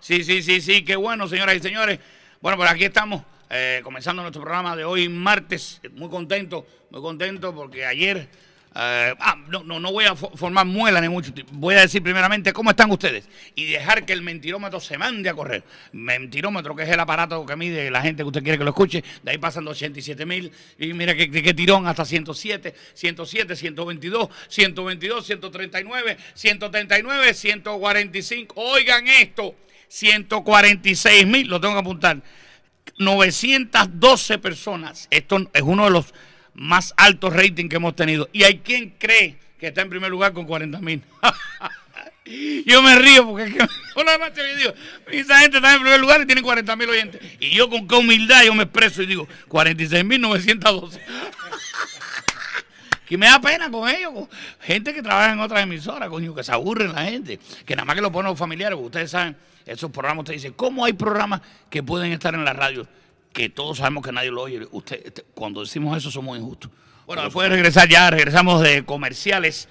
Sí, sí, sí, sí, qué bueno, señoras y señores. Bueno, pues aquí estamos eh, comenzando nuestro programa de hoy, martes. Muy contento, muy contento porque ayer eh, ah, no, no, no voy a formar muela ni mucho. Voy a decir primeramente cómo están ustedes y dejar que el mentirómetro se mande a correr. Mentirómetro, que es el aparato que mide la gente que usted quiere que lo escuche. De ahí pasan 87 mil y mira qué, qué tirón hasta 107, 107, 122, 122, 139, 139, 145. Oigan esto, 146 mil, lo tengo que apuntar. 912 personas. Esto es uno de los más alto rating que hemos tenido. Y hay quien cree que está en primer lugar con 40 mil. yo me río porque es que yo digo, esa gente está en primer lugar y tiene 40 mil oyentes. Y yo con qué humildad yo me expreso y digo, 46 mil 46.912. Y me da pena con ellos, gente que trabaja en otras emisoras, coño, que se aburren la gente, que nada más que lo ponen los familiares, ustedes saben, esos programas, ustedes dicen, ¿cómo hay programas que pueden estar en la radio? que todos sabemos que nadie lo oye. Usted, este, cuando decimos eso somos injustos. Bueno, después de regresar ya, regresamos de comerciales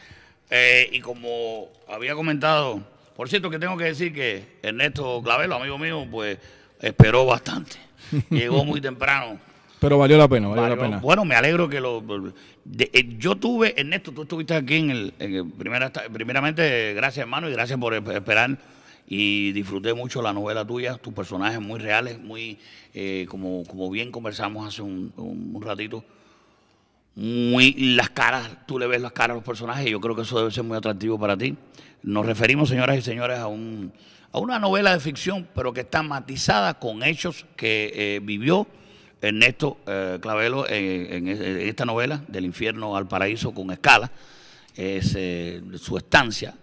eh, y como había comentado, por cierto que tengo que decir que Ernesto Clavelo, amigo mío, pues esperó bastante. Llegó muy temprano. Pero valió la pena, valió, la pena. Bueno, me alegro que lo... Eh, yo tuve, Ernesto, tú estuviste aquí en el... primeramente, gracias hermano y gracias por esperar y disfruté mucho la novela tuya, tus personajes muy reales, muy, eh, como, como bien conversamos hace un, ratito, muy las caras, tú le ves las caras a los personajes y yo creo que eso debe ser muy atractivo para ti. Nos referimos, señoras y señores, a, un, a una novela de ficción, pero que está matizada con hechos que eh, vivió Ernesto eh, Clavelo e, en, esta novela, Del infierno al paraíso con escala, es su estancia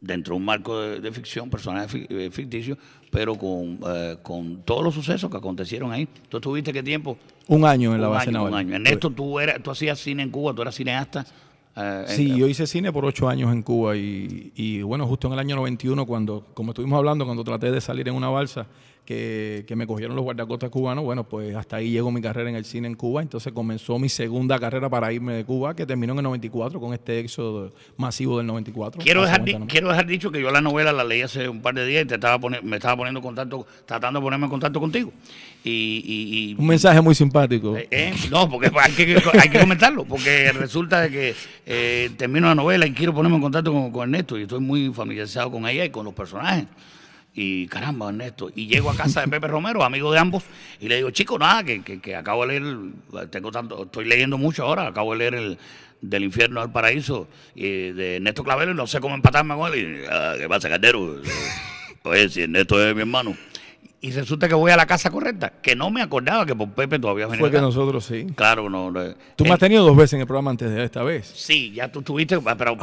dentro de un marco de, ficción, personajes eh, ficticios, pero con, eh, con todos los sucesos que acontecieron ahí. ¿Tú estuviste qué tiempo? Un año en la base Un año. Ernesto, tú, eras, tú hacías cine en Cuba, tú eras cineasta. Eh, sí, yo hice cine por ocho años en Cuba y, y, bueno, justo en el año 91, cuando, como estuvimos hablando, cuando traté de salir en una balsa, que, me cogieron los guardacostas cubanos, bueno, pues hasta ahí llegó mi carrera en el cine en Cuba, entonces comenzó mi segunda carrera para irme de Cuba, que terminó en el 94 con este éxodo masivo del 94. Quiero dejar, quiero dejar dicho que yo la novela la leí hace un par de días y estaba me estaba poniendo en contacto, tratando de ponerme en contacto contigo. Y, un mensaje muy simpático. Eh, eh, no, porque pues hay que, comentarlo, porque resulta que eh, termino la novela y quiero ponerme en contacto con Ernesto y estoy muy familiarizado con ella y con los personajes. Y caramba, Ernesto. Y llego a casa de Pepe Romero, amigo de ambos, y le digo, chico, nada, que, que, acabo de leer, tengo tanto, estoy leyendo mucho ahora, acabo de leer el del infierno al paraíso y de Ernesto Clavero no sé cómo empatarme con ah, ¿qué pasa, Caldero? pues si Ernesto es mi hermano y resulta que voy a la casa correcta, que no me acordaba que por Pepe todavía venía. Fue que nosotros sí. Claro, no. tú me has tenido dos veces en el programa antes de esta vez. Sí, ya tú tuviste, ah, pero,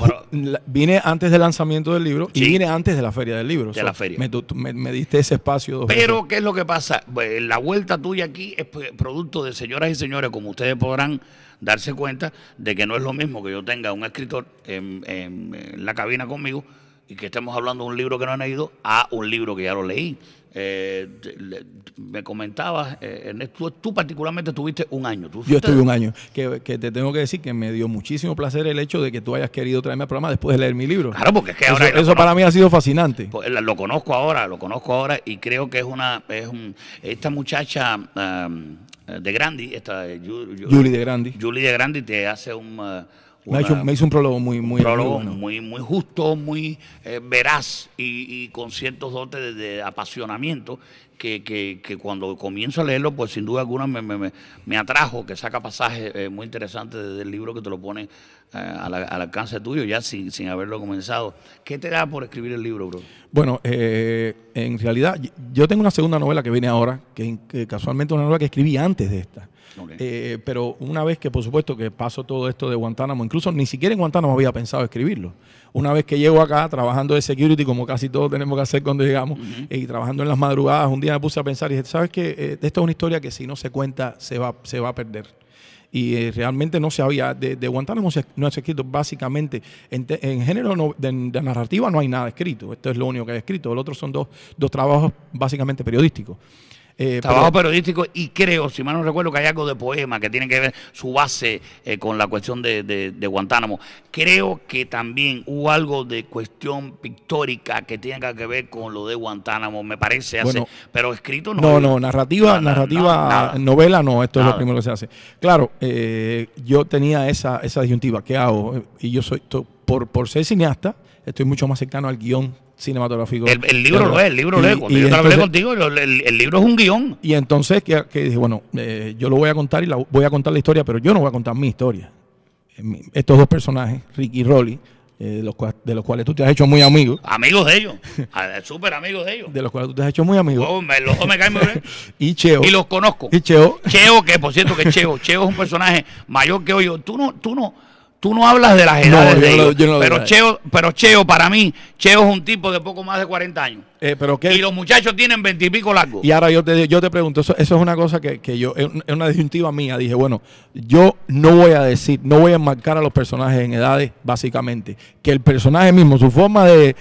vine antes del lanzamiento del libro y vine antes de la feria del libro. De la feria. Me, me, diste ese espacio. Dos pero qué es lo que pasa, pues, la vuelta tuya aquí es producto de señoras y señores, como ustedes podrán darse cuenta de que no es lo mismo que yo tenga un escritor en la cabina conmigo y que estemos hablando de un libro que no han leído a un libro que ya lo leí. Eh, me comentabas, eh, tú, particularmente tuviste un año. Yo estuve un año, que, te tengo que decir que me dio muchísimo placer el hecho de que tú hayas querido traerme al programa después de leer mi libro. Claro, porque es que ahora... Eso, para mí ha sido fascinante. Pues, lo conozco ahora, lo conozco ahora y creo que es una... Es un, esta muchacha... Eh, de Grandi, esta, eh, Julie, de Grandi. Julie de Grandi te hace un, me, hizo, un prólogo muy, muy, muy, justo, muy eh, veraz y, con ciertos dotes de, apasionamiento que, cuando comienzo a leerlo, pues sin duda alguna me, atrajo, que saca pasajes eh, muy interesantes del libro que te lo pone eh, al, alcance tuyo ya sin, haberlo comenzado. ¿Qué te da por escribir el libro, bro? Bueno, eh, en realidad yo tengo una segunda novela que viene ahora, que, casualmente casualmente una novela que escribí antes de esta. Eh, pero una vez que, por supuesto, que pasó todo esto de Guantánamo, incluso ni siquiera en Guantánamo había pensado escribirlo. Una vez que llego acá trabajando de security, como casi todos tenemos que hacer cuando llegamos, y trabajando en las madrugadas, un día me puse a pensar y dije, ¿sabes que esta es una historia que si no se cuenta se va, se va a perder y eh, realmente no se había, de, Guantánamo no se ha escrito básicamente, en, género de, narrativa no hay nada escrito, esto es lo único que hay escrito, el otro son dos, dos trabajos básicamente periodísticos. Eh, Trabajo periodístico y creo, si mal no recuerdo, que hay algo de poema que tiene que ver su base eh, con la cuestión de, Guantánamo. Creo que también hubo algo de cuestión pictórica que tiene que ver con lo de Guantánamo, me parece, pero escrito no. No, no, narrativa, narrativa, novela no, esto es lo primero que se hace. Claro, eh, yo tenía esa, esa disyuntiva, ¿qué hago? Y yo soy, por, por ser cineasta, estoy mucho más cercano al guión cinematográfico. El, libro lo es, el libro lo es. yo te contigo, el, libro es un guión. Y entonces que, que dije, bueno, eh, yo lo voy a contar y la, voy a contar la historia, pero yo no voy a contar mi historia. Eh, estos dos personajes, Ricky y Rolly, eh, de, los cuales tú te has hecho muy amigos. Amigos de ellos, ah, súper amigos de ellos. De los cuales tú te has hecho muy amigos. Oh, y Cheo. Y los conozco. Y Cheo. Cheo, que por cierto que Cheo, Cheo es un personaje mayor que yo. Tú no, tú no, Tú no hablas de las edades pero, Cheo, pero Cheo, para mí, Cheo es un tipo de poco más de 40 años. Eh, pero Y los muchachos tienen 20 y pico largos. Y ahora yo te, yo te pregunto, eso, es una cosa que, yo, es una disyuntiva mía. Dije, bueno, yo no voy a decir, no voy a marcar a los personajes en edades, básicamente. Que el personaje mismo, su forma de,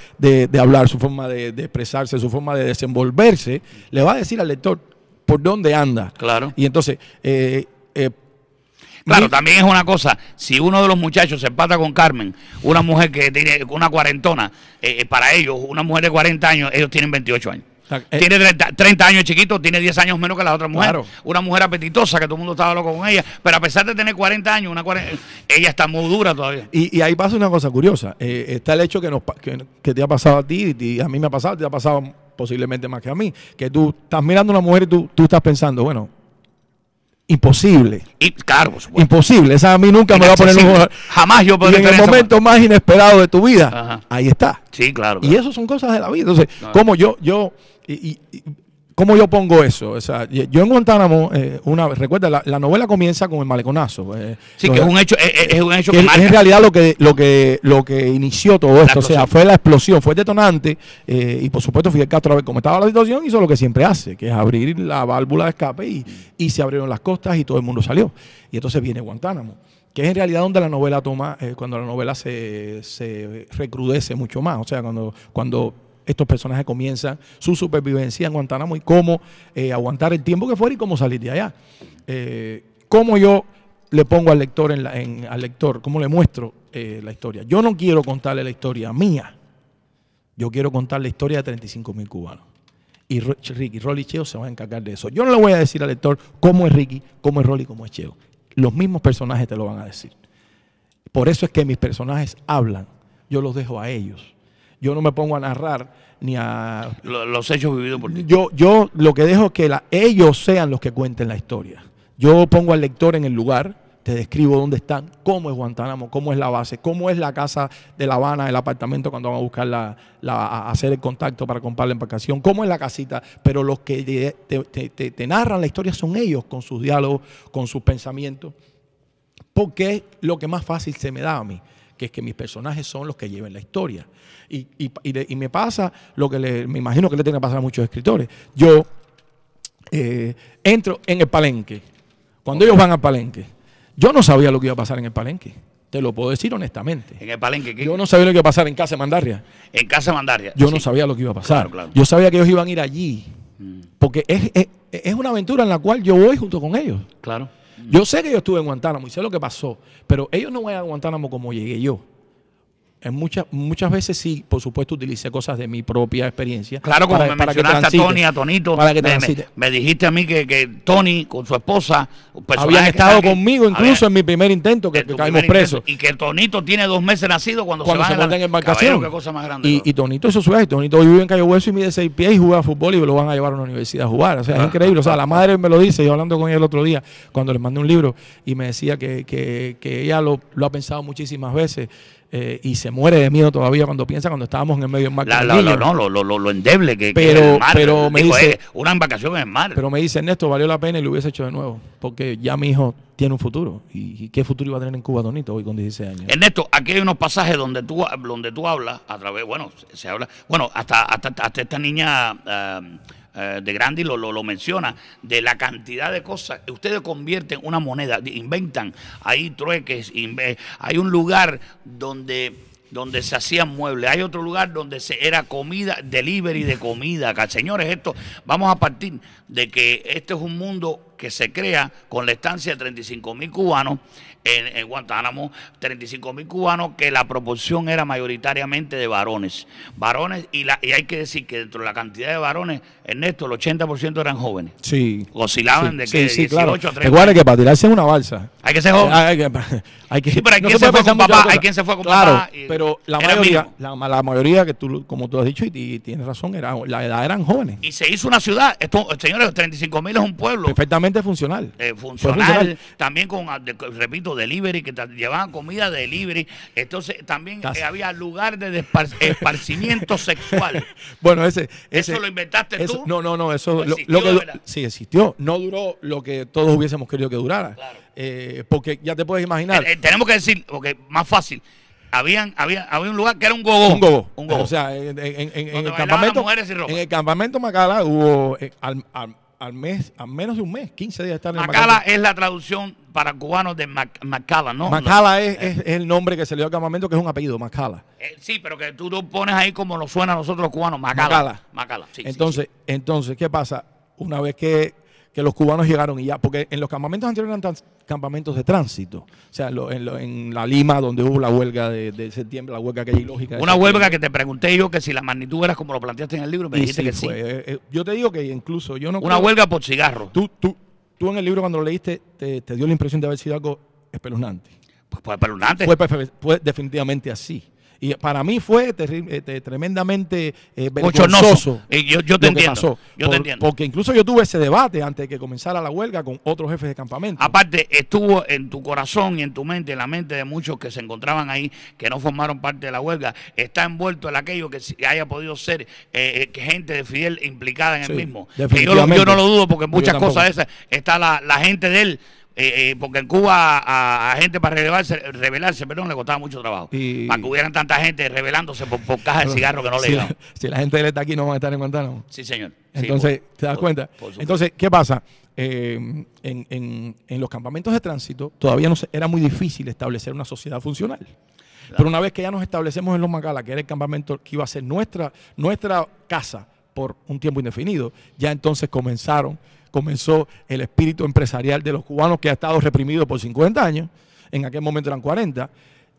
hablar, su forma de, de expresarse, su forma de desenvolverse, le va a decir al lector por dónde anda. Claro. Y entonces, eh, eh, Claro, también es una cosa, si uno de los muchachos se empata con Carmen, una mujer que tiene una cuarentona, eh, eh, para ellos, una mujer de 40 años, ellos tienen 28 años. Eh, tiene 30, años chiquito, tiene 10 años menos que las otras mujeres. Una mujer apetitosa que todo el mundo estaba loco con ella, pero a pesar de tener 40 años, una ella está muy dura todavía. Y, ahí pasa una cosa curiosa: está el hecho que, nos, que, te ha pasado a ti, y a mí me ha pasado, te ha pasado posiblemente más que a mí, que tú estás mirando a una mujer y tú, tú estás pensando, bueno, imposible. Imposible. Esa a mí nunca me va a poner un Jamás yo podré. Y en el momento más inesperado de tu vida, ahí está. Sí, claro, Y eso son cosas de la vida. Entonces, como yo, yo, y, y, ¿Cómo yo pongo eso? O sea, yo en Guantánamo, eh, una, recuerda, la, novela comienza con el maleconazo. Eh, sí, que es un hecho, eh, es, un hecho que, en realidad lo que, lo que, lo que inició todo esto. O sea, fue la explosión, fue el detonante. y por supuesto, Fidel Castro, a ver cómo estaba la situación, hizo lo que siempre hace, que es abrir la válvula de escape y, y se abrieron las costas y todo el mundo salió. Y entonces viene Guantánamo que es en realidad donde la novela toma, cuando la novela se, se, recrudece mucho más. O sea, cuando, cuando estos personajes comienzan su supervivencia en Guantánamo y cómo eh, aguantar el tiempo que fuera y cómo salir de allá. Eh, ¿Cómo yo le pongo al lector, en lector cómo le muestro eh, la historia? Yo no quiero contarle la historia mía. Yo quiero contar la historia de 35.000 cubanos. Y Ricky, Rolly y Cheo se van a encargar de eso. Yo no le voy a decir al lector cómo es Ricky, cómo es Rolly, cómo es Cheo. Los mismos personajes te lo van a decir. Por eso es que mis personajes hablan. Yo los dejo a ellos yo no me pongo a narrar ni a... Los hechos vividos por ti. Yo, yo lo que dejo es que ellos sean los que cuenten la historia. Yo pongo al lector en el lugar, te describo dónde están, cómo es Guantánamo, cómo es la base, cómo es la casa de La Habana, el apartamento cuando van a buscar a hacer el contacto para comprar la embarcación, cómo es la casita, pero los que te narran la historia son ellos con sus diálogos, con sus pensamientos, porque es lo que más fácil se me da a mí que es que mis personajes son los que lleven la historia. Y, me pasa lo que me imagino que le tenga que pasar a muchos escritores. Yo eh, entro en el palenque, cuando ellos van al palenque, yo no sabía lo que iba a pasar en el palenque. Te lo puedo decir honestamente. En el palenque, ¿qué? Yo no sabía lo que iba a pasar en Casa Mandaria. En Casa Mandaria. Yo ah, no sabía lo que iba a pasar. Yo sabía que ellos iban a ir allí. Mm. Porque es una aventura en la cual yo voy junto con ellos. Claro. Yo sé que yo estuve en Guantánamo y sé lo que pasó, pero ellos no van a Guantánamo como llegué yo en muchas, muchas veces sí, por supuesto, utilicé cosas de mi propia experiencia. Claro, como me mencionaste a Tony, a Tonito. me, dijiste a mí que, Tony, con su esposa, habían estado conmigo incluso en mi primer intento, que, caímos presos. Y que Tonito tiene dos meses nacido cuando, se, va a en embarcación. y, y, Tonito eso sucede Tonito vive en Cayo Hueso y mide seis pies y juega fútbol y lo van a llevar a una universidad a jugar. O sea, es ah. increíble. O sea, la madre me lo dice, yo hablando con ella el otro día, cuando le mandé un libro, y me decía que, ella lo ha pensado muchísimas veces. Eh, y se muere de miedo todavía cuando piensa cuando estábamos en el medio del mar. no, lo, endeble que, pero, mar, Pero me dice, una embarcación en mar. Pero me dice, Ernesto, valió la pena y lo hubiese hecho de nuevo, porque ya mi hijo tiene un futuro. ¿Y, qué futuro iba a tener en Cuba, Donito hoy con 16 años? Ernesto, aquí hay unos pasajes donde tú, donde tú hablas a través, bueno, se, habla, bueno, hasta, hasta, esta niña... Eh, eh, de Grandi lo, lo, lo, menciona, de la cantidad de cosas. Ustedes convierten una moneda, inventan, hay trueques, hay un lugar donde donde se hacían muebles, hay otro lugar donde se era comida, delivery de comida. Señores, esto, vamos a partir de que este es un mundo que se crea con la estancia de 35 mil cubanos en, Guantánamo, 35 mil cubanos que la proporción era mayoritariamente de varones. Varones, y, la, hay que decir que dentro de la cantidad de varones, Ernesto, el 80% eran jóvenes. Sí. Oscilaban de que 18 a 30. hay que para en una balsa. Hay que ser joven. Ah, hay que, hay pero quien se, fue con papá, hay quien se fue claro, Pero la mayoría, la, mayoría que tú, como tú has dicho, y, tienes razón, era, la edad eran jóvenes. Y se hizo una ciudad. Esto, señores, 35 mil es un pueblo. Perfectamente eh, funcional. funcional, También con, ah, repito, delivery, que llevaban comida delivery. Entonces también eh, había lugar de esparcimiento sexual. bueno, ese, ¿Eso lo inventaste tú? No, no, no. Eso sí existió. No duró lo que todos hubiésemos querido que durara. Eh, porque ya te puedes imaginar. tenemos que decir, porque más fácil. Habían, había, había un lugar que era un gogó. Un gogó. O sea, en, el campamento. En el campamento Macala hubo al mes, a menos de un mes, 15 días están en Macala. Macala es la traducción para cubanos de Macala, ¿no? Macala es, el nombre que se le dio al campamento, que es un apellido, Macala. Eh, sí, pero que tú lo pones ahí como lo suena a nosotros los cubanos, Macala. Macala. Macala. entonces, entonces, ¿qué pasa? Una vez que que los cubanos llegaron y ya, porque en los campamentos anteriores eran campamentos de tránsito, o sea, en, la Lima donde hubo la huelga de, septiembre, la huelga que hay lógica. Una huelga que te pregunté yo que si la magnitud era como lo planteaste en el libro, me dijiste que sí. Eh, eh, yo te digo que incluso yo no... Una huelga por cigarro. Tú, tú, tú en el libro cuando lo leíste te, dio la impresión de haber sido algo espeluznante. Pues espeluznante. fue definitivamente así. Y para mí fue eh, tremendamente eh, vergonzoso. yo, yo, te, entiendo, Porque incluso yo tuve ese debate antes de que comenzara la huelga con otros jefes de campamento. Aparte, estuvo en tu corazón y en tu mente, en la mente de muchos que se encontraban ahí, que no formaron parte de la huelga, está envuelto en aquello que haya podido ser eh, gente de Fidel implicada en el mismo. Yo, yo, no lo dudo porque muchas cosas esas está la, la gente de él eh, eh, porque en Cuba a, gente para revelarse, revelarse perdón, le costaba mucho trabajo. Para que hubieran tanta gente revelándose por, cajas de cigarro que no le Si la gente está aquí, no van a estar en Guantánamo. Sí, señor. Entonces, ¿te das cuenta? Entonces, ¿qué pasa? Eh, en, los campamentos de tránsito todavía no era muy difícil establecer una sociedad funcional. Pero una vez que ya nos establecemos en Los Macala, que era el campamento que iba a ser nuestra, nuestra casa por un tiempo indefinido, ya entonces comenzaron comenzó el espíritu empresarial de los cubanos que ha estado reprimido por 50 años, en aquel momento eran 40,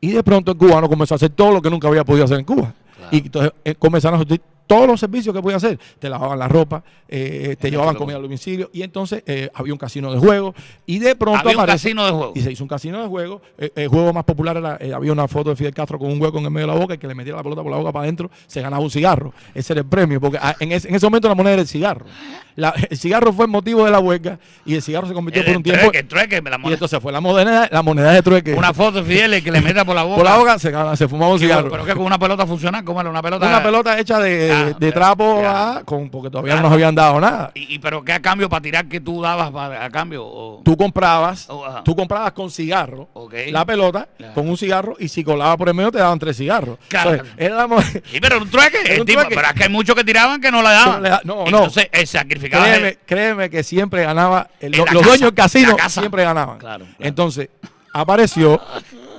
y de pronto el cubano comenzó a hacer todo lo que nunca había podido hacer en Cuba. Y entonces eh, comenzaron a todos los servicios que podía hacer. Te lavaban la ropa, eh, eh, te llevaban comida al domicilio y entonces eh, había un casino de juego y de pronto había un casino de juego. Y se hizo un casino de juego. el juego más popular era, había una foto de Fidel Castro con un hueco en el medio de la boca y que le metía la pelota por la boca para adentro, se ganaba un cigarro. Ese era el premio, porque ah, en ese, momento la moneda era el cigarro. el cigarro fue el motivo de la huelga y el cigarro se convirtió por un tiempo. El trueque, Y entonces fue la moneda, la moneda de trueque. Una foto de Fidel que le meta por la boca. Por la boca se, se fumaba un cigarro. Pero que con una pelota funcional, ¿cómo era? Una pelota. Una pelota hecha de de, trapo con, porque todavía no nos habían dado nada. ¿Y, pero qué a cambio para tirar que tú dabas para, a cambio? Tú comprabas, oh, tú comprabas con cigarro la pelota con un cigarro y si colaba por el medio te daban tres cigarros. Claro. pero un trueque, Pero es que hay muchos que tiraban que no la daban. No, no. Entonces, el sacrificado. Créeme, que siempre ganaba, los dueños del casino siempre ganaban. Entonces, apareció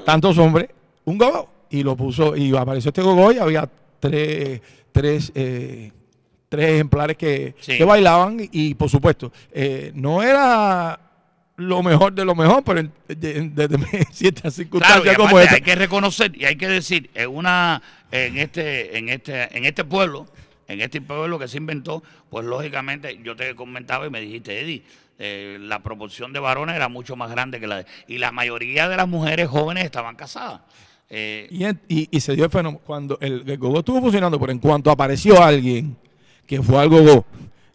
tantos hombres, un gogo, y lo puso, y apareció este gogo y había tres tres, eh, tres ejemplares que, bailaban y por supuesto, eh, no era lo mejor de lo mejor, pero desde ciertas circunstancias como esta. Hay que reconocer y hay que decir, en una, en este, en este, en este pueblo, en este pueblo que se inventó, pues lógicamente yo te comentaba y me dijiste, Eddie, eh, la proporción de varones era mucho más grande que la de... Y la mayoría de las mujeres jóvenes estaban casadas. Eh, y, y, se dio el fenómeno. Cuando el, gogó gogo estuvo funcionando, pero en cuanto apareció alguien que fue al gogo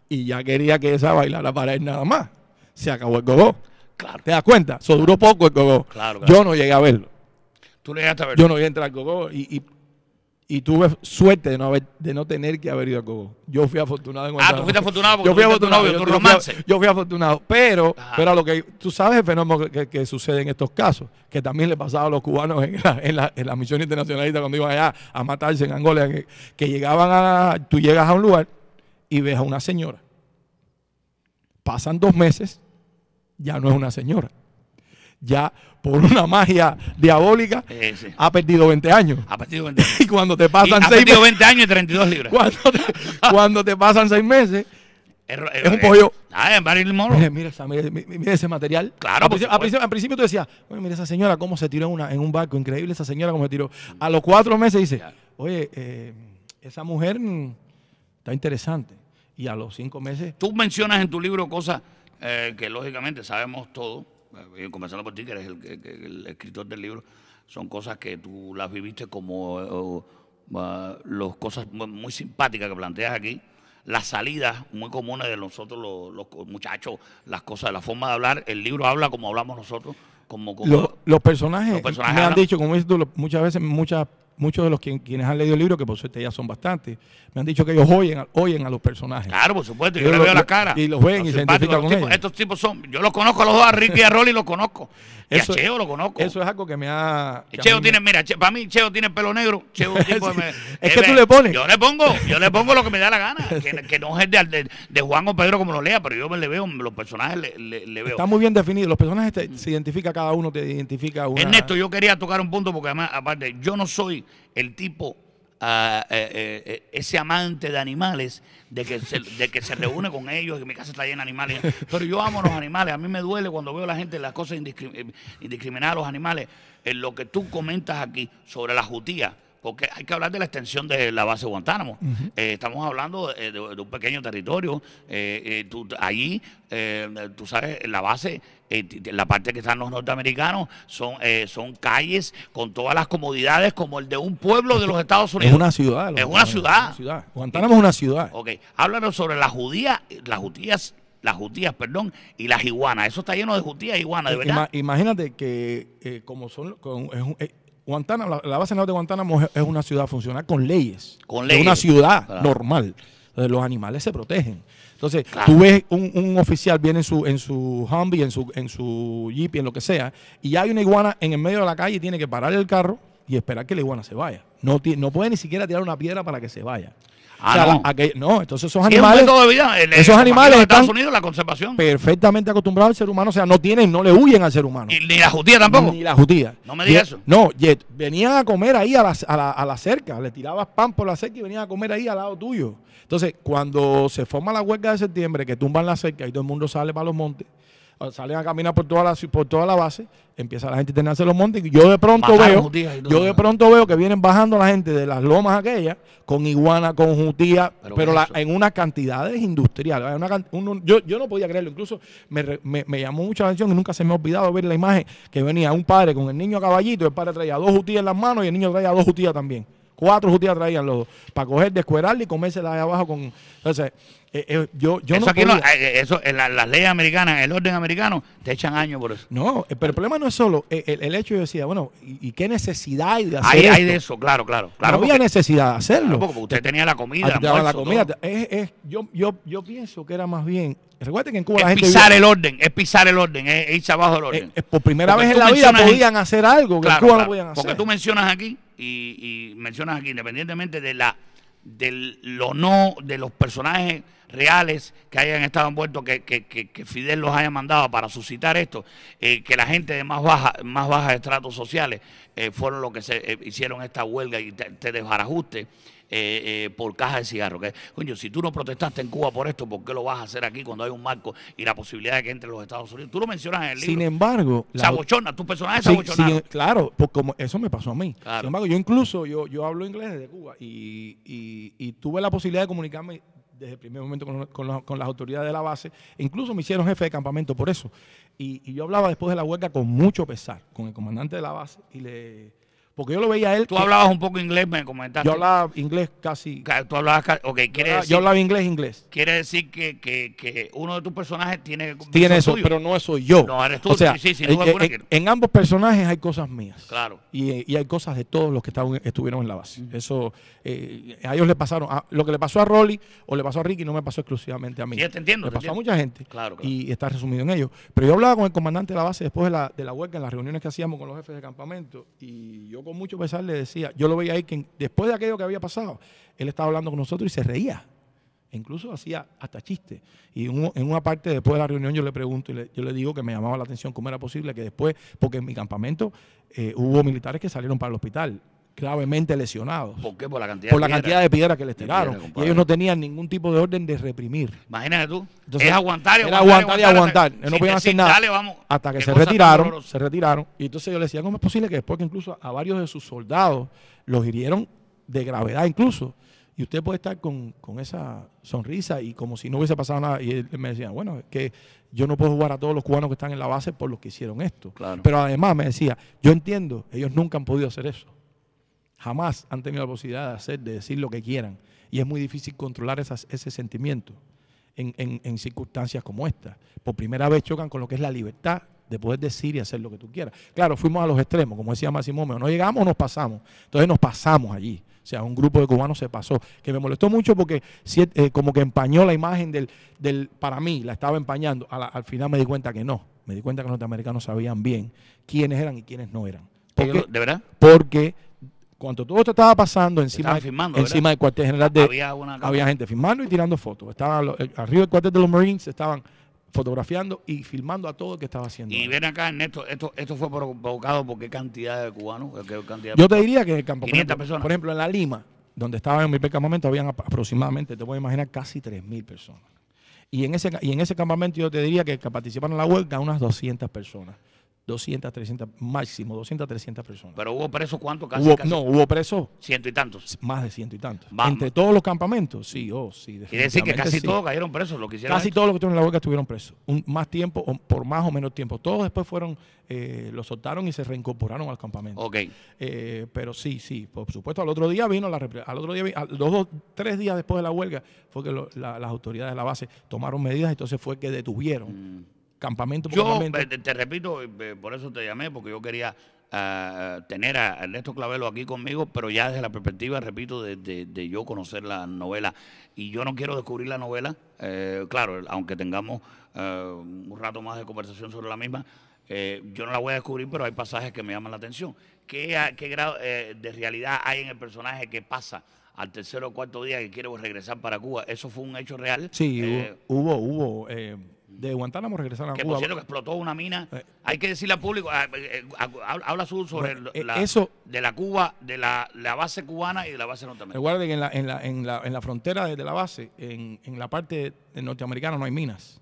y ya quería que esa bailara para él nada más, se acabó el gogo. ¿Te das cuenta? Eso duró poco el gogo. Yo no llegué a verlo. Tú llegaste a verlo. Yo no llegué a entrar al gogo y, y tuve suerte de no tener que haber ido a Cobo. Yo fui afortunado en Ah, tú fuiste afortunado porque yo fui tu romance. Yo fui, afortunado, pero, ah. pero lo que tú sabes el fenómeno que, sucede en estos casos, que también le pasaba a los cubanos en la, misión internacionalista cuando iban allá a matarse en Angola, que llegaban a, tú llegas a un lugar y ves a una señora. Pasan dos meses, ya no es una señora ya por una magia diabólica ha perdido 20 años. Ha perdido 20 años. y cuando te pasan ha perdido 20 años y 32 libras. Cuando te, cuando te pasan 6 meses, es, un eh. pollo. Ah, en Barry mira, mira, mira, ese material. Claro. Al, principio, tú decías, mira esa señora cómo se tiró en un barco, increíble esa señora cómo se tiró. A los cuatro meses dice, oye, eh, esa mujer está interesante. Y a los cinco meses. Tú mencionas en tu libro cosas eh, que lógicamente sabemos todos eh, eh, comenzando por ti, que eres el, escritor del libro, son cosas que tú las viviste como eh, las cosas muy simpáticas que planteas aquí, las salidas muy comunes de nosotros los, muchachos, las cosas, la forma de hablar, el libro habla como hablamos nosotros. Como, los, personajes, los personajes me han dicho, como dices tú, muchas veces muchas muchos de los quienes han leído el libro, que por suerte ya son bastantes, me han dicho que ellos oyen, oyen a los personajes. Claro, por supuesto, yo, le les veo la cara. Y los ven y se identifican con ellos. Estos tipos son, yo los conozco a los dos, a Ricky y a Rolly los conozco. Y a Cheo lo conozco. Eso es algo que me ha... Cheo tiene, mira, para mí Cheo tiene pelo negro. Cheo tipo es que tú le pones. Yo le pongo, yo le pongo lo que me da la gana, que, no es de, de, Juan o Pedro como lo lea, pero yo me le veo, los personajes le, veo. Está muy bien definido, los personajes mm. se identifica cada uno, te identifica uno. Ernesto, yo quería tocar un punto porque además, aparte, yo no soy el tipo, ah, eh, eh, eh, ese amante de animales, de que, se, de que se reúne con ellos, que mi casa está llena de animales. Pero yo amo los animales, a mí me duele cuando veo a la gente las cosas indiscriminadas, los animales. En lo que tú comentas aquí sobre la judía porque hay que hablar de la extensión de la base de Guantánamo. Eh, estamos hablando eh, de, un pequeño territorio. Eh, allí, tú sabes, la base la parte que están los norteamericanos son, son calles con todas las comodidades como el de un pueblo de los Estados Unidos. Es una ciudad. Es una ciudad. Una Guantánamo es una ciudad. Ok, háblanos sobre las judías, las judías, las judías, perdón, y las iguanas. Eso está lleno de judías e iguanas, de verdad. imagínate que como son, Guantánamo, la, base naval de Guantánamo es, una ciudad funcional con leyes. Es una ciudad normal. los animales se protegen. Entonces, tú ves un, oficial viene en su, en su Humvee, en su, en su Jeep, en lo que sea, y hay una iguana en el medio de la calle y tiene que parar el carro y esperar que la iguana se vaya. No, no puede ni siquiera tirar una piedra para que se vaya. Ah, no. entonces esos animales. esos animales. En la conservación. Perfectamente acostumbrados al ser humano. O sea, no tienen, no le huyen al ser humano. ni la jutía tampoco. Ni la jutía. No me digas eso. No, venían a comer ahí a la, a, la, a la cerca. Le tirabas pan por la cerca y venían a comer ahí al lado tuyo. Entonces, cuando se forma la huelga de septiembre, que tumban la cerca y todo el mundo sale para los montes salen a caminar por toda la, por toda la base, empieza la gente a tenerse los montes y yo de pronto veo, yo de pronto veo que vienen bajando la gente de las lomas aquellas con iguana, con jutía, pero, la, en unas cantidades industriales. Una, yo, yo, no podía creerlo, incluso me, me, llamó mucha atención y nunca se me ha olvidado ver la imagen que venía un padre con el niño a caballito, el padre traía dos jutías en las manos y el niño traía dos jutías también. Cuatro jutías traían los dos, para coger, descuerarle y comérsela ahí abajo con... Entonces, eh, eh, yo, yo eso eh, las leyes americanas, el orden americano, te echan años por eso. No, eh, pero el problema no es solo el, hecho, yo decía, bueno, ¿y, qué necesidad hay de hacer hay, hay de eso, claro, claro. claro no había necesidad de hacerlo. usted tenía la comida. Ah, yo, pienso que era más bien que en Cuba es la gente. Pisar el orden, es pisar el orden, es, irse abajo del orden. por primera vez en la vida podían hacer algo que Porque tú mencionas aquí y, y mencionas aquí, independientemente de la de lo no, de los personajes reales que hayan estado envueltos, que, que, Fidel los haya mandado para suscitar esto, eh, que la gente de más baja, más bajas estratos sociales eh, fueron los que se eh, hicieron esta huelga y este desbarajuste eh, eh, por caja de cigarro. Que, coño, si tú no protestaste en Cuba por esto, ¿por qué lo vas a hacer aquí cuando hay un marco y la posibilidad de que entre los Estados Unidos? Tú lo mencionas en el libro. Sin embargo... Sabochona, tú tu personaje sí, claro, porque como eso me pasó a mí. Sin embargo, yo incluso, yo, yo hablo inglés desde Cuba y, y, tuve la posibilidad de comunicarme desde el primer momento con, las autoridades de la base. E incluso me hicieron jefe de campamento por eso. Y, y, yo hablaba después de la huelga con mucho pesar con el comandante de la base y le, porque yo lo veía a él. Tú hablabas un poco inglés, me comentaste. Yo hablaba inglés casi. Tú hablabas. Ok, yo, hablaba inglés, inglés. Quiere decir que, que, uno de tus personajes tiene. Tiene eso, pero no soy yo. No, eres tú. O sea, en, ambos personajes hay cosas mías. Claro. Y, hay cosas de todos los que estaban, estuvieron en la base. Eso. Eh, a ellos le pasaron. lo que le pasó a Rolly o le pasó a Ricky no me pasó exclusivamente a mí. Sí, te entiendo. Le pasó a mucha gente. Claro, Y está resumido en ello. Pero yo hablaba con el comandante de la base después de la, de la huelga, en las reuniones que hacíamos con los jefes de campamento. Y yo con mucho pesar le decía, yo lo veía ahí que después de aquello que había pasado, él estaba hablando con nosotros y se reía. E incluso hacía hasta chistes. Y en una parte después de la reunión yo le pregunto y le, yo le digo que me llamaba la atención cómo era posible que después, porque en mi campamento eh, hubo militares que salieron para el hospital gravemente lesionados. ¿Por qué? Por la cantidad, por la cantidad de piedra que les tiraron. y ellos no tenían ningún tipo de orden de reprimir. Imagínate tú. Entonces, es aguantar y aguantar. Era aguantar y aguantar. no podían hacer nada. Hasta que se retiraron. Se retiraron. Y entonces yo le decía, ¿cómo es posible que después que incluso a varios de sus soldados los hirieron de gravedad incluso? Y usted puede estar con, esa sonrisa y como si no hubiese pasado nada. Y él me decía, bueno, es que yo no puedo jugar a todos los cubanos que están en la base por los que hicieron esto. Pero además me decía, yo entiendo, ellos nunca han podido hacer eso. Jamás han tenido la posibilidad de hacer, de decir lo que quieran. Y es muy difícil controlar ese sentimiento en, circunstancias como esta. Por primera vez chocan con lo que es la libertad de poder decir y hacer lo que tú quieras. Claro, fuimos a los extremos, como decía Máximo no llegamos o nos pasamos. Entonces nos pasamos allí. O sea, un grupo de cubanos se pasó, que me molestó mucho porque eh, como que empañó la imagen del, para mí, la estaba empañando. al final me di cuenta que no, me di cuenta que los norteamericanos sabían bien quiénes eran y quiénes no eran. ¿De verdad? Porque cuando todo esto estaba pasando encima, encima del cuartel general de... Había, gente filmando y tirando fotos. Estaban arriba del cuartel de los Marines, estaban fotografiando y filmando a todo lo que estaba haciendo. Y ven acá, Ernesto, esto, esto fue provocado por qué cantidad de cubanos. Yo te diría que en el campo, 500 por, ejemplo, en La Lima, donde estaba en mi campamento, habían aproximadamente, te a imaginar, casi 3.000 personas. Y en, ese, y en ese campamento yo te diría que participaron en la huelga unas 200 personas. 200, 300, máximo 200, 300 personas. ¿Pero hubo presos cuánto No, hubo presos. ¿Ciento y tantos? Más de ciento y tantos. ¿Entre todos los campamentos? Sí, oh, sí. Quiere decir que casi todos cayeron presos, lo que Casi todos los que estuvieron en la huelga estuvieron presos. más tiempo, por más o menos tiempo. Todos después fueron, eh, los soltaron y se reincorporaron al campamento. Ok. Eh, pero sí, sí, por supuesto. Al otro día vino la Al otro día, a, dos, tres días después de la huelga, fue que las autoridades de la base tomaron medidas, y entonces fue que detuvieron. Mm campamento por yo, eh, te repito, eh, por eso te llamé, porque yo quería ah, tener a Ernesto Clavelo aquí conmigo, pero ya desde la perspectiva, repito, de, yo conocer la novela. Y yo no quiero descubrir la novela, eh, claro, aunque tengamos un rato más de conversación sobre la misma, yo no la voy a descubrir, pero hay pasajes que me llaman la atención. ¿Qué, grado de realidad hay en el personaje que pasa al tercer o cuarto día que quiere regresar para Cuba? ¿Eso fue un hecho real? Sí, hubo, hubo de Guantánamo regresaron a Cuba. Que que explotó una mina. Eh, hay que decirle al público, ah, eh, eh, ah, habla sur sobre la, eso, de la Cuba, de la, base cubana y de la base norteamericana. Recuerden que en la, en la, en la, en la frontera de la base, en, en la parte norteamericana no hay minas.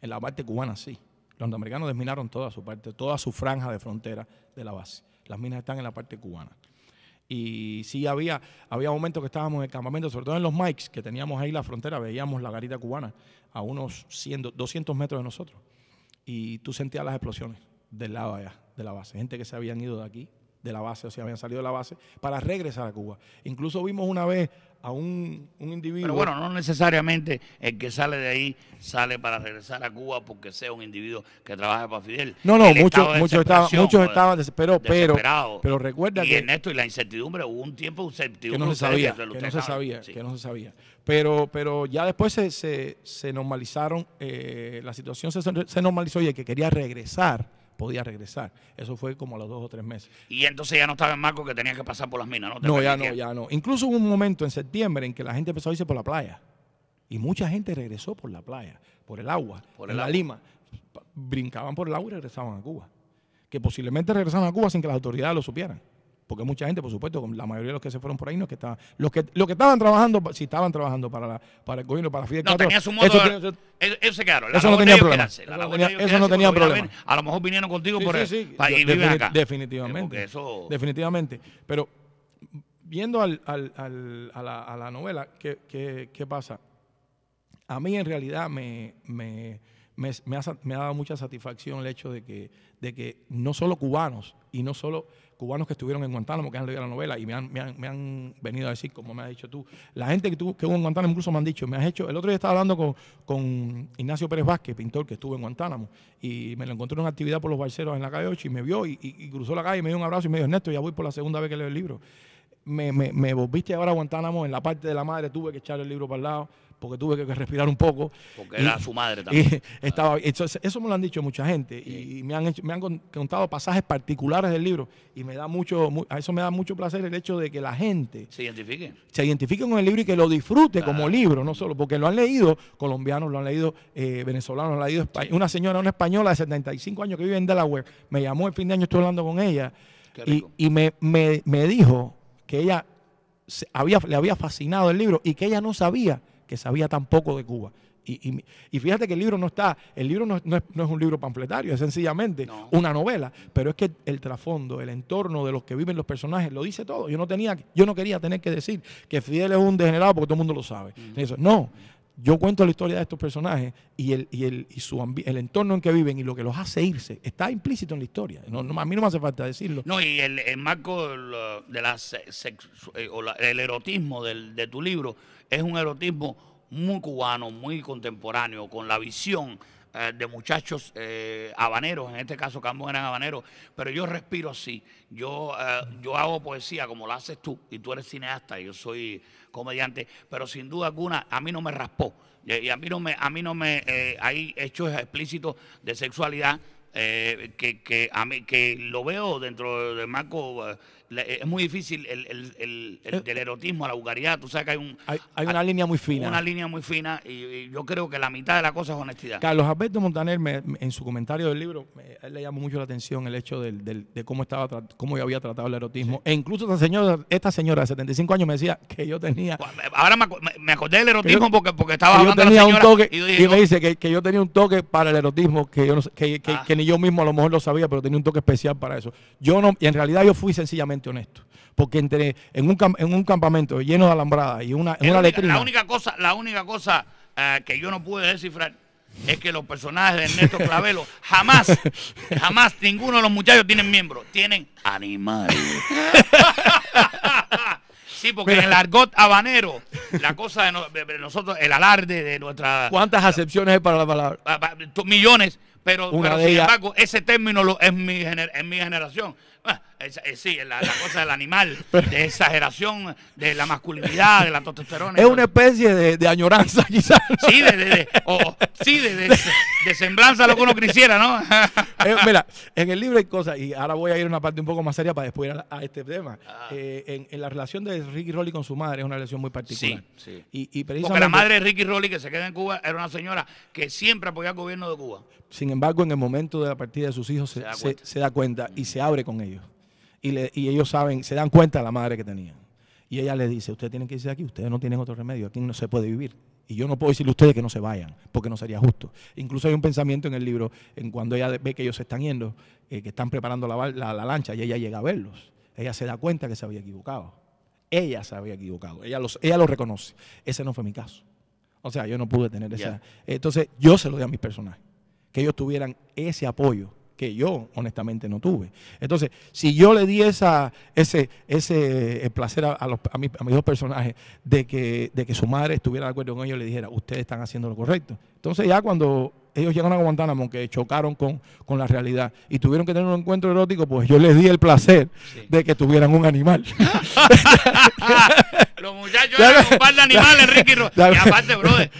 En la parte cubana sí. Los norteamericanos desminaron toda su parte, toda su franja de frontera de la base. Las minas están en la parte cubana. Y sí había, había momentos que estábamos en el campamento, sobre todo en los mics, que teníamos ahí la frontera, veíamos la garita cubana a unos 100, 200 metros de nosotros. Y tú sentías las explosiones del lado allá, de la base. Gente que se habían ido de aquí de la base, o sea, habían salido de la base, para regresar a Cuba. Incluso vimos una vez a un, individuo... Pero bueno, no necesariamente el que sale de ahí sale para regresar a Cuba porque sea un individuo que trabaja para Fidel. No, no, muchos, muchos, pues, estaban, muchos estaban desesperados, pero, pero recuerda que... Y en esto y la incertidumbre, hubo un tiempo de incertidumbre. Que no se sabía, que, no se sabía, que no se sabía. Pero, pero ya después se, se, normalizaron, eh, la situación se, se normalizó y el que quería regresar podía regresar. Eso fue como a los dos o tres meses. Y entonces ya no estaba en marco que tenía que pasar por las minas, ¿no? No, ya no, ya no. Incluso hubo un momento en septiembre en que la gente empezó a irse por la playa. Y mucha gente regresó por la playa, por el agua, por la Lima. Brincaban por el agua y regresaban a Cuba. Que posiblemente regresaban a Cuba sin que las autoridades lo supieran porque mucha gente, por supuesto, la mayoría de los que se fueron por ahí no es que estaban, los que, los que estaban trabajando, si estaban trabajando para, la, para el gobierno, para Fidel Castro. No, tenía su modo, eso, se claro, eso no tenía problema. eso, no tenía problema. A lo mejor vinieron contigo por sí, sí. Para, ir acá. Definitivamente. Eso... Definitivamente. Pero viendo al, al, al, a, la, a, la, novela, ¿qué, qué, qué pasa? A mí en realidad me, me, me, me, ha, me ha dado mucha satisfacción el hecho de que, de que no solo cubanos y no solo cubanos que estuvieron en Guantánamo, que han leído la novela y me han, venido a decir, como me has dicho tú, la gente que, tú, que hubo en Guantánamo incluso me han dicho, me has hecho, el otro día estaba hablando con, Ignacio Pérez Vázquez, pintor que estuvo en Guantánamo, y me lo encontró en una actividad por los barceros en la calle 8 y me vio y, cruzó la calle y me dio un abrazo y me dijo, Ernesto, ya voy por la segunda vez que leo el libro. Me, me volviste ahora a Guantánamo, en la parte de la madre tuve que echar el libro para el lado porque tuve que, respirar un poco. Porque era su madre también. estaba, eso, me lo han dicho mucha gente y, me, han me han contado pasajes particulares del libro y me da mucho, a eso me da mucho placer el hecho de que la gente se identifique. Se identifique con el libro y que lo disfrute como libro, no solo, porque lo han leído colombianos, lo han leído eh, venezolanos, lo han leído una señora, una española de 75 años que vive en Delaware, me llamó el fin de año, estoy hablando con ella y, me, dijo que ella le había fascinado el libro y que ella no sabía sabía tan poco de Cuba. Y, fíjate que el libro no está, el libro no, es, un libro panfletario, es sencillamente una novela, pero es que el, trasfondo, el entorno de los que viven los personajes lo dice todo. Yo no tenía, yo no quería tener que decir que Fidel es un degenerado porque todo el mundo lo sabe. Mm. no, yo cuento la historia de estos personajes y el, y el, y su el entorno en que viven y lo que los hace irse está implícito en la historia. No, a mí no me hace falta decirlo. No, y el, marco de, eh, el erotismo del, de tu libro es un erotismo muy cubano, muy contemporáneo, con la visión eh, de muchachos eh, habaneros, en este caso ambos eran habaneros, pero yo respiro así, yo, eh, yo hago poesía como lo haces tú, y tú eres cineasta, yo soy comediante, pero sin duda alguna a mí no me raspó, y a mí no me, a mí no me, hay hechos explícitos de sexualidad que, a mí, que lo veo dentro del marco eh, es muy difícil el, eh, erotismo a la vulgaridad. Tú sabes que hay, un, hay, una línea muy fina. Una línea muy fina y, yo creo que la mitad de la cosa es honestidad. Carlos Alberto Montaner, me, en su comentario del libro, le llamó mucho la atención el hecho del, de cómo estaba cómo yo había tratado el erotismo. E incluso esta señora, esta señora de 75 años me decía que yo tenía... Ahora me, acordé del erotismo porque, estaba hablando la señora y, me oh". dice que, yo tenía un toque para el erotismo ah. que, ni yo mismo a lo mejor lo sabía, pero tenía un toque especial para eso. Yo no, y en realidad yo fui sencillamente honesto. Porque entre, en, un, campamento lleno de alambradas y una, La única cosa, la única cosa eh, que yo no pude descifrar es que los personajes de Ernesto Clavelo jamás, jamás ninguno de los muchachos tienen miembros, tienen animales. Sí, porque en el argot habanero, la cosa de, nosotros, el alarde de nuestra... ¿Cuántas acepciones hay para la palabra? Ah, millones. Pero, ese término lo, es, mi mi generación. Ah, sí, la, cosa del animal, de exageración, de la masculinidad, de la testosterona. Es una especie de, añoranza, quizás. Sí, de, sí semblanza lo que uno quisiera, ¿no? Eh, mira, en el libro hay cosas, y ahora voy a ir a una parte un poco más seria para después ir a, este tema. Ah. Eh, en, la relación de Ricky Rolly con su madre es una relación muy particular. Sí, sí. Porque la madre de Ricky Rolly, que se queda en Cuba, era una señora que siempre apoyaba al gobierno de Cuba. Sin embargo, en el momento de la partida de sus hijos se, da, cuenta. y se abre con ellos. Y, ellos saben, se dan cuenta de la madre que tenían. Y ella le dice, ustedes tienen que irse de aquí, ustedes no tienen otro remedio, aquí no se puede vivir. Y yo no puedo decirle a ustedes que no se vayan, porque no sería justo. Incluso hay un pensamiento en el libro, en cuando ella ve que ellos se están yendo, eh, que están preparando la, lancha, y ella llega a verlos. Ella se da cuenta que se había equivocado. Ella se había equivocado, ella, los, ella lo reconoce. Ese no fue mi caso. O sea, yo no pude tener esa. Entonces, yo se lo di a mis personajes que ellos tuvieran ese apoyo que yo honestamente no tuve. Entonces, si yo le di esa, ese, ese eh, placer a, los, a, mis, dos personajes de que, de que su madre estuviera de acuerdo con ellos, le dijera, ustedes están haciendo lo correcto. Entonces ya cuando ellos llegaron a Guantánamo que chocaron con, con la realidad y tuvieron que tener un encuentro erótico, pues yo les di el placer de que tuvieran un animal. Los muchachos eran un par de animales, Ricky. Ross. y aparte, brother,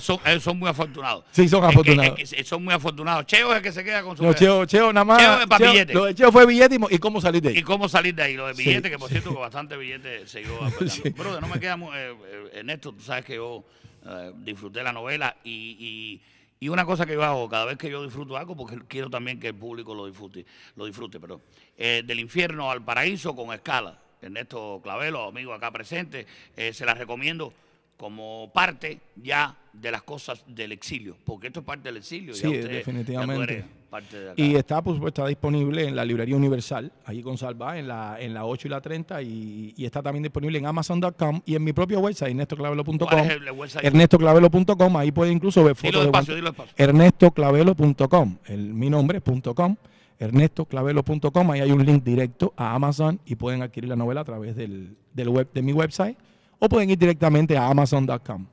son, eh, son, muy afortunados. Sí, son afortunados. son muy afortunados. Cheo es el que se queda con su. No, Cheo, Cheo, nada más. Cheo Lo de Cheo fue billete y, cómo salir de ahí. Y cómo salir de ahí. Lo de billete, que por cierto, que bastante billete se llegó a Brother, no me queda. Eh, eh, en esto. esto, tú sabes que yo disfruté la novela y y una cosa que yo hago cada vez que yo disfruto algo, porque quiero también que el público lo disfrute, lo disfrute, pero eh, del infierno al paraíso con escala. Ernesto Clavelo, amigo acá presente, eh, se las recomiendo como parte ya de las cosas del exilio, porque esto es parte del exilio. Sí, definitivamente. y está, por está disponible en la Librería Universal, allí con Salva, en la, en la 8 y la 30, y, está también disponible en Amazon.com y en mi propio website, ernestoclavelo.com. Ernestoclavelo.com, ahí puede incluso ver fotos. de Ernestoclavelo.com, mi nombre es.com ernestoclavelo.com, ahí hay un link directo a Amazon y pueden adquirir la novela a través del, del web, de mi website o pueden ir directamente a amazon.com.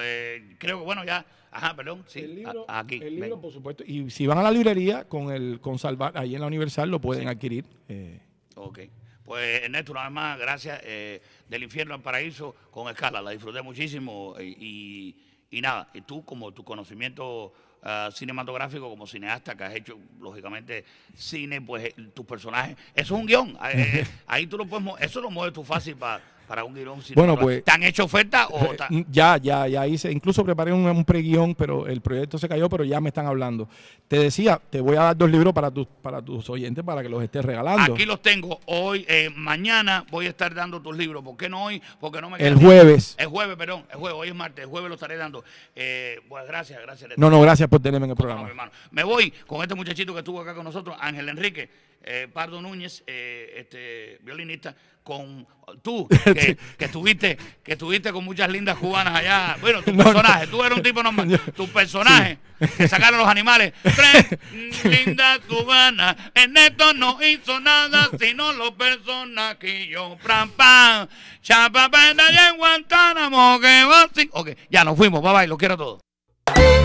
Eh, creo que bueno, ya, ajá, perdón, sí, el libro, aquí. El libro, por supuesto, y si van a la librería con el con Salvar, ahí en la Universal lo pueden adquirir. Eh. Ok. Pues Ernesto, una vez más, gracias eh, del infierno al paraíso con escala, la disfruté muchísimo y, nada, y tú como tu conocimiento eh, cinematográfico como cineasta que has hecho, lógicamente, cine, pues eh, tus personajes. Eso es un guión. ahí, eh, ahí tú lo puedes. Eso lo mueves tú fácil para para un Bueno, pues, ¿Te han hecho oferta? Eh, mm, ya, ya, ya hice. Incluso preparé un, preguión, pero el proyecto se cayó, pero ya me están hablando. Te decía, te voy a dar dos libros para tus, para tus oyentes para que los estés regalando. Aquí los tengo. Hoy, eh, mañana voy a estar dando tus libros. ¿Por qué no hoy? Porque no me El jueves. El jueves, perdón. El jueves, hoy es martes. El jueves lo estaré dando. Eh, pues, gracias, gracias. No, no, gracias por tenerme en el programa. me voy con este muchachito que estuvo acá con nosotros, Ángel Enrique. Eh, Pardo Núñez, eh, este, violinista, con tú, que, estuviste, que estuviste con muchas lindas cubanas allá. Bueno, tu personaje, tú eres un tipo normal. tu personaje, que sacaron los animales. Tres lindas cubanas, en esto no hizo nada, sino los personajillos. Pran, pan, chapa, en Guantánamo, que va Ok, ya nos fuimos, bye bye, lo quiero todo.